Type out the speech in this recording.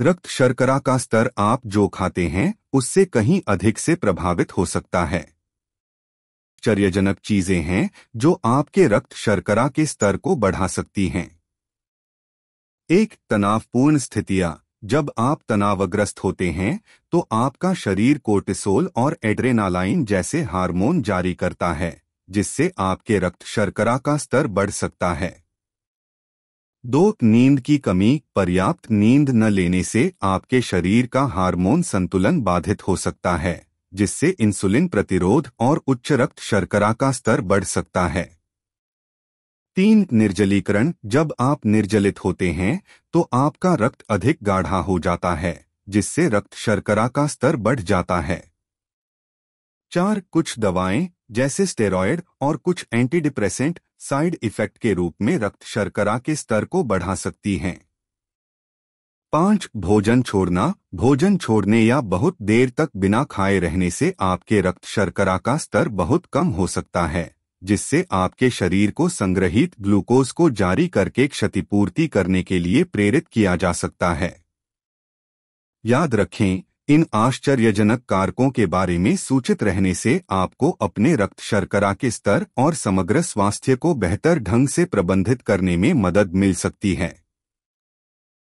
रक्त शर्करा का स्तर आप जो खाते हैं उससे कहीं अधिक से प्रभावित हो सकता है चर्यजनक चीजें हैं जो आपके रक्त शर्करा के स्तर को बढ़ा सकती हैं एक तनावपूर्ण स्थितियां जब आप तनावग्रस्त होते हैं तो आपका शरीर कोर्टिसोल और एड्रेनालाइन जैसे हार्मोन जारी करता है जिससे आपके रक्त शर्करा का स्तर बढ़ सकता है दो नींद की कमी पर्याप्त नींद न लेने से आपके शरीर का हार्मोन संतुलन बाधित हो सकता है जिससे इंसुलिन प्रतिरोध और उच्च रक्त शर्करा का स्तर बढ़ सकता है तीन निर्जलीकरण जब आप निर्जलित होते हैं तो आपका रक्त अधिक गाढ़ा हो जाता है जिससे रक्त शर्करा का स्तर बढ़ जाता है चार कुछ दवाएं जैसे स्टेरॉयड और कुछ एंटीडिप्रेसेंट साइड इफेक्ट के रूप में रक्त शर्करा के स्तर को बढ़ा सकती हैं पांच भोजन छोड़ना भोजन छोड़ने या बहुत देर तक बिना खाए रहने से आपके रक्त शर्करा का स्तर बहुत कम हो सकता है जिससे आपके शरीर को संग्रहित ग्लूकोज को जारी करके क्षतिपूर्ति करने के लिए प्रेरित किया जा सकता है याद रखें इन आश्चर्यजनक कारकों के बारे में सूचित रहने से आपको अपने रक्त शर्करा के स्तर और समग्र स्वास्थ्य को बेहतर ढंग से प्रबंधित करने में मदद मिल सकती है